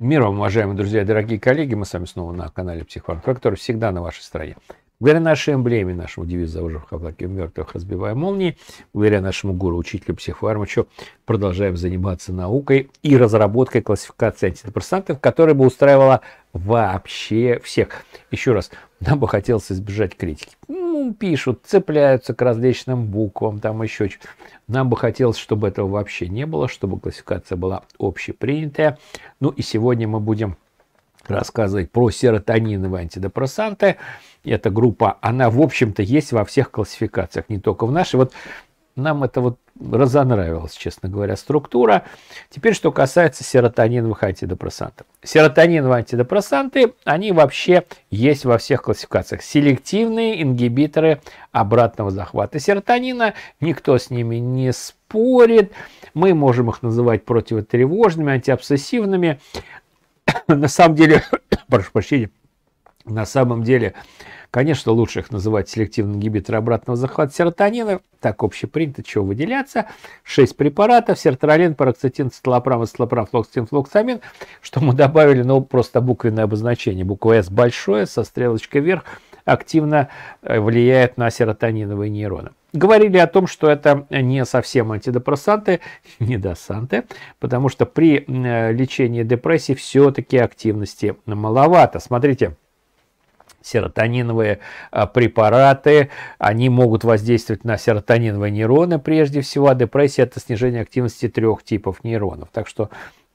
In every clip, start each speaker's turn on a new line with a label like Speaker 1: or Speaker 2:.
Speaker 1: Мир вам, уважаемые друзья, дорогие коллеги. Мы с вами снова на канале который Всегда на вашей стороне. Благодаря нашей эмблеме, нашему девизу «Заужив облаке мертвых, разбивая молнии», благодаря нашему гуру, учителю психфармачу, продолжаем заниматься наукой и разработкой классификации антидепрессантов, которая бы устраивала вообще всех. Еще раз, нам бы хотелось избежать критики пишут, цепляются к различным буквам, там еще. что-то. Нам бы хотелось, чтобы этого вообще не было, чтобы классификация была общепринятая. Ну и сегодня мы будем рассказывать про серотониновые антидепрессанты. Эта группа, она, в общем-то, есть во всех классификациях, не только в нашей. Вот нам это вот разонравилась, честно говоря, структура. Теперь, что касается серотониновых антидепрессантов. Серотониновые антидепрессанты, они вообще есть во всех классификациях. Селективные ингибиторы обратного захвата серотонина, никто с ними не спорит. Мы можем их называть противотревожными, антиобсессивными. На самом деле, прошу прощения, на самом деле, конечно, лучше их называть селективным ингибитором обратного захвата серотонина. Так общепринято, чего выделяться. Шесть препаратов, сертралин, пароксетин, циталопрам, циталопрам, флоксетин, флоксамин, что мы добавили, ну, просто буквенное обозначение. Буква «С» большое, со стрелочкой вверх, активно э, влияет на серотониновые нейроны. Говорили о том, что это не совсем антидепрессанты, не потому что при э, лечении депрессии все-таки активности маловато. Смотрите, серотониновые а, препараты, они могут воздействовать на серотониновые нейроны прежде всего, а депрессия – это снижение активности трех типов нейронов. Так что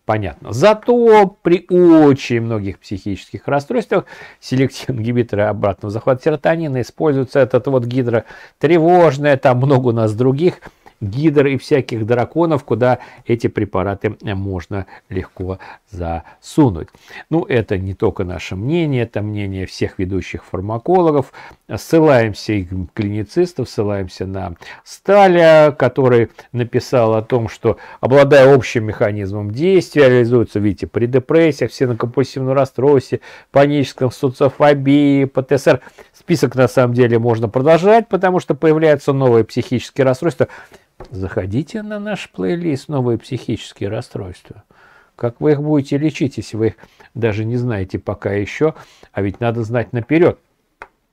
Speaker 1: понятно. Зато при очень многих психических расстройствах селективные ингибиторы обратного захвата серотонина используются. Этот вот гидротревожное, там много у нас других – гидр и всяких драконов, куда эти препараты можно легко засунуть. Ну, это не только наше мнение, это мнение всех ведущих фармакологов. Ссылаемся и клиницистов, ссылаемся на Сталя, который написал о том, что обладая общим механизмом действия, реализуется, видите, при депрессиях, все всенокомпульсивном расстройстве, паническом социофобии, ПТСР. Список на самом деле можно продолжать, потому что появляются новые психические расстройства, заходите на наш плейлист «Новые психические расстройства». Как вы их будете лечить, если вы их даже не знаете пока еще, а ведь надо знать наперед.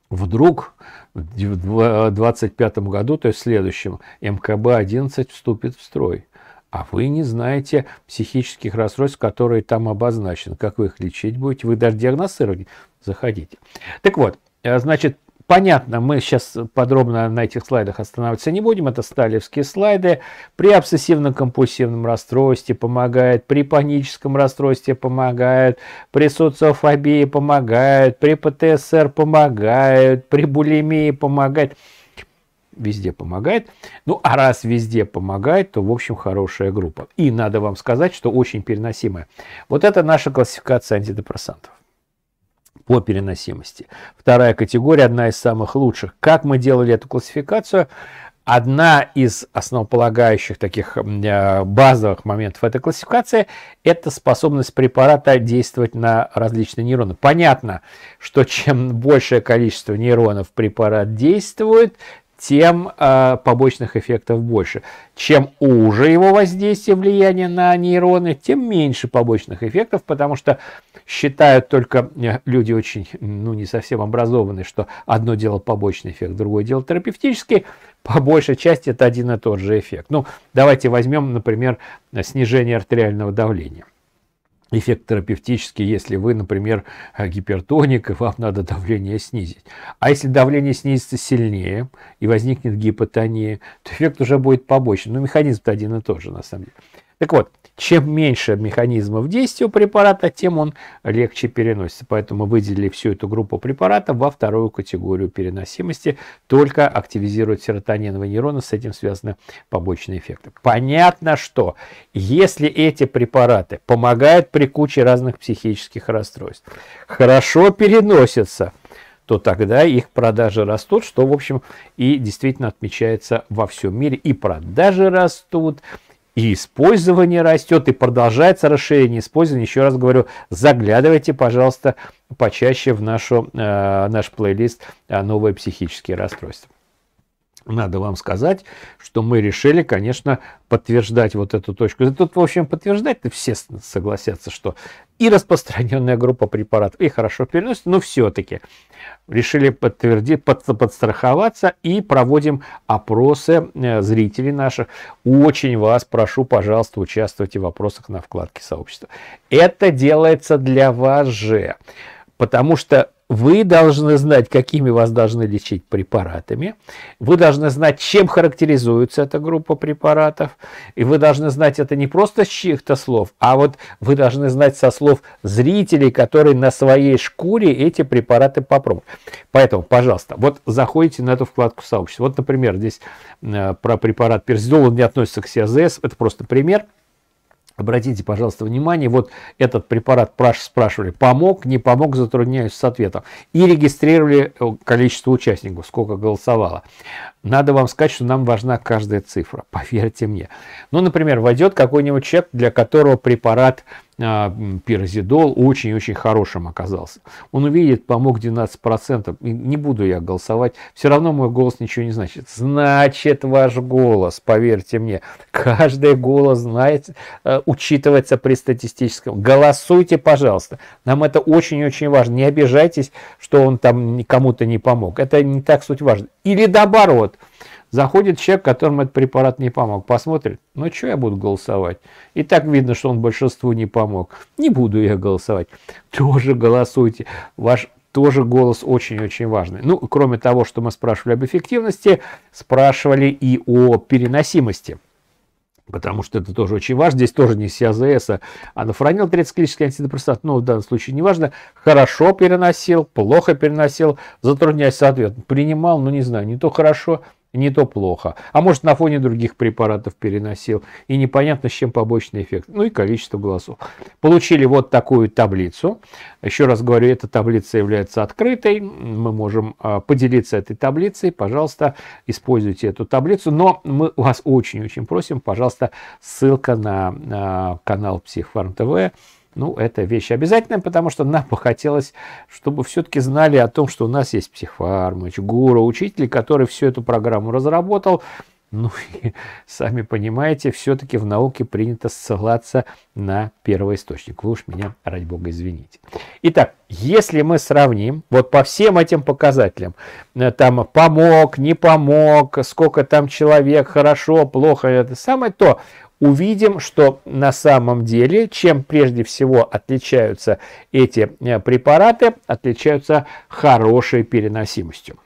Speaker 1: Вдруг в 2025 году, то есть в следующем, МКБ-11 вступит в строй, а вы не знаете психических расстройств, которые там обозначены. Как вы их лечить будете? Вы даже диагностировать заходите. Так вот, э, значит, понятно, мы сейчас подробно на этих слайдах останавливаться не будем, это сталевские слайды. При обсессивно-компульсивном расстройстве помогает, при паническом расстройстве помогает, при социофобии помогает, при ПТСР помогает, при булимии помогает. Везде помогает. Ну, а раз везде помогает, то, в общем, хорошая группа. И надо вам сказать, что очень переносимая. Вот это наша классификация антидепрессантов по переносимости. Вторая категория, одна из самых лучших. Как мы делали эту классификацию? Одна из основополагающих таких э, базовых моментов этой классификации – это способность препарата действовать на различные нейроны. Понятно, что чем большее количество нейронов препарат действует, тем э, побочных эффектов больше. Чем уже его воздействие, влияние на нейроны, тем меньше побочных эффектов, потому что считают только э, люди очень, ну, не совсем образованные, что одно дело побочный эффект, другое дело терапевтический. По большей части это один и тот же эффект. Ну, давайте возьмем, например, снижение артериального давления эффект терапевтический, если вы, например, э, гипертоник, и вам надо давление снизить. А если давление снизится сильнее и возникнет гипотония, то эффект уже будет побочный. Но ну, механизм-то один и тот же, на самом деле. Так вот, чем меньше механизмов действия препарата, тем он легче переносится. Поэтому мы выделили всю эту группу препаратов во вторую категорию переносимости. Только активизируют серотониновые нейроны, с этим связаны побочные эффекты. Понятно, что если эти препараты помогают при куче разных психических расстройств, хорошо переносятся, то тогда их продажи растут, что, в общем, и действительно отмечается во всем мире. И продажи растут, и использование растет, и продолжается расширение использования. Еще раз говорю, заглядывайте, пожалуйста, почаще в нашу, э, наш плейлист э, «Новые психические расстройства» надо вам сказать, что мы решили, конечно, подтверждать вот эту точку. И тут, в общем, подтверждать-то все согласятся, что и распространенная группа препаратов, и хорошо переносит, но все-таки решили подтвердить, под, подстраховаться и проводим опросы э, зрителей наших. Очень вас прошу, пожалуйста, участвуйте в опросах на вкладке сообщества. Это делается для вас же потому что вы должны знать, какими вас должны лечить препаратами, вы должны знать, чем характеризуется эта группа препаратов, и вы должны знать это не просто с чьих-то слов, а вот вы должны знать со слов зрителей, которые на своей шкуре эти препараты попробуют. Поэтому, пожалуйста, вот заходите на эту вкладку сообщества. Вот, например, здесь э, про препарат персидол, он не относится к СИАЗС, это просто пример – Обратите, пожалуйста, внимание, вот этот препарат спрашивали, помог, не помог, затрудняюсь с ответом. И регистрировали э, количество участников, сколько голосовало. Надо вам сказать, что нам важна каждая цифра, поверьте мне. Ну, например, войдет какой-нибудь человек, для которого препарат а, пирозидол очень-очень хорошим оказался. Он увидит, помог 12%. И не буду я голосовать. Все равно мой голос ничего не значит. Значит ваш голос, поверьте мне. Каждый голос знает, э, учитывается при статистическом. Голосуйте, пожалуйста. Нам это очень-очень важно. Не обижайтесь, что он там кому-то не помог. Это не так суть важно. Или наоборот, Заходит человек, которому этот препарат не помог. Посмотрит, ну что я буду голосовать? И так видно, что он большинству не помог. Не буду я голосовать. Тоже голосуйте. Ваш тоже голос очень-очень важный. Ну, кроме того, что мы спрашивали об эффективности, спрашивали и о переносимости потому что это тоже очень важно. Здесь тоже не с АЗС, а нафронил 30-клинический антидепрессант, Но ну, в данном случае не важно, хорошо переносил, плохо переносил, затрудняясь соответственно. Принимал, ну, не знаю, не то хорошо, не то плохо. А может, на фоне других препаратов переносил. И непонятно, с чем побочный эффект. Ну и количество голосов. Получили вот такую таблицу. Еще раз говорю, эта таблица является открытой. Мы можем а, поделиться этой таблицей. Пожалуйста, используйте эту таблицу. Но мы вас очень-очень просим, пожалуйста, ссылка на а, канал Психфарм ТВ ну, это вещь обязательная, потому что нам бы хотелось, чтобы все-таки знали о том, что у нас есть психфармач, гуру, учитель, который всю эту программу разработал. Ну и сами понимаете, все-таки в науке принято ссылаться на первоисточник. Вы уж меня, ради бога, извините. Итак, если мы сравним вот по всем этим показателям, э, там помог, не помог, сколько там человек, хорошо, плохо, это самое, то увидим, что на самом деле, чем прежде всего отличаются эти э, препараты, отличаются хорошей переносимостью.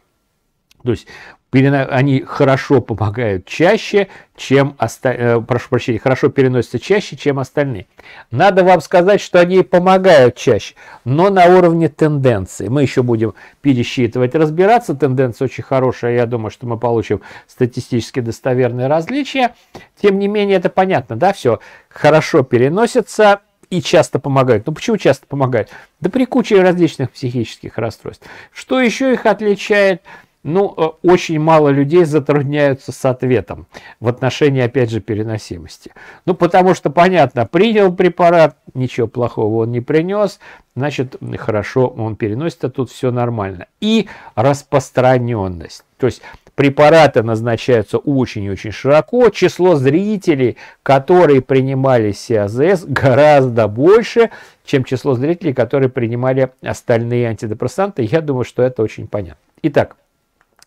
Speaker 1: То есть они хорошо помогают чаще, чем остальные, э, прошу прощения, хорошо переносятся чаще, чем остальные. Надо вам сказать, что они помогают чаще, но на уровне тенденции. Мы еще будем пересчитывать, разбираться. Тенденция очень хорошая, я думаю, что мы получим статистически достоверные различия. Тем не менее, это понятно, да, все хорошо переносится, и часто помогают. Ну почему часто помогают? Да при куче различных психических расстройств. Что еще их отличает? Ну, э, очень мало людей затрудняются с ответом в отношении, опять же, переносимости. Ну, потому что, понятно, принял препарат, ничего плохого он не принес, значит, хорошо он переносит, а тут все нормально. И распространенность. То есть препараты назначаются очень-очень широко, число зрителей, которые принимали СИАЗС, гораздо больше, чем число зрителей, которые принимали остальные антидепрессанты. Я думаю, что это очень понятно. Итак,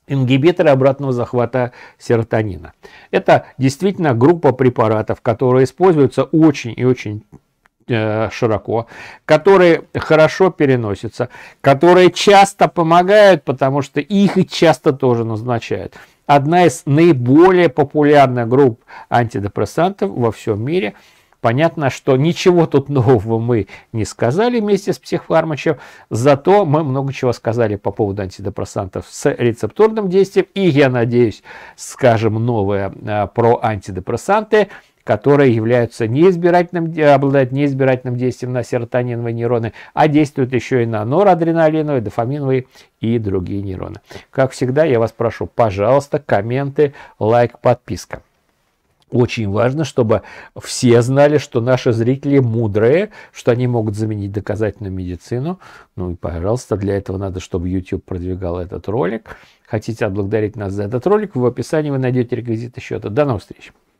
Speaker 1: ингибиторы обратного захвата серотонина. Это действительно группа препаратов, которые используются очень и очень э, широко, которые хорошо переносятся, которые часто помогают, потому что их и часто тоже назначают. Одна из наиболее популярных групп антидепрессантов во всем мире – Понятно, что ничего тут нового мы не сказали вместе с психфармачем, зато мы много чего сказали по поводу антидепрессантов с рецепторным действием, и я надеюсь, скажем новое а, про антидепрессанты, которые являются неизбирательным, э, обладают неизбирательным действием на серотониновые нейроны, а действуют еще и на норадреналиновые, дофаминовые и другие нейроны. Как всегда, я вас прошу, пожалуйста, комменты, лайк, подписка. Очень важно, чтобы все знали, что наши зрители мудрые, что они могут заменить доказательную медицину. Ну и, пожалуйста, для этого надо, чтобы YouTube продвигал этот ролик. Хотите отблагодарить нас за этот ролик, в описании вы найдете реквизиты счета. До новых встреч!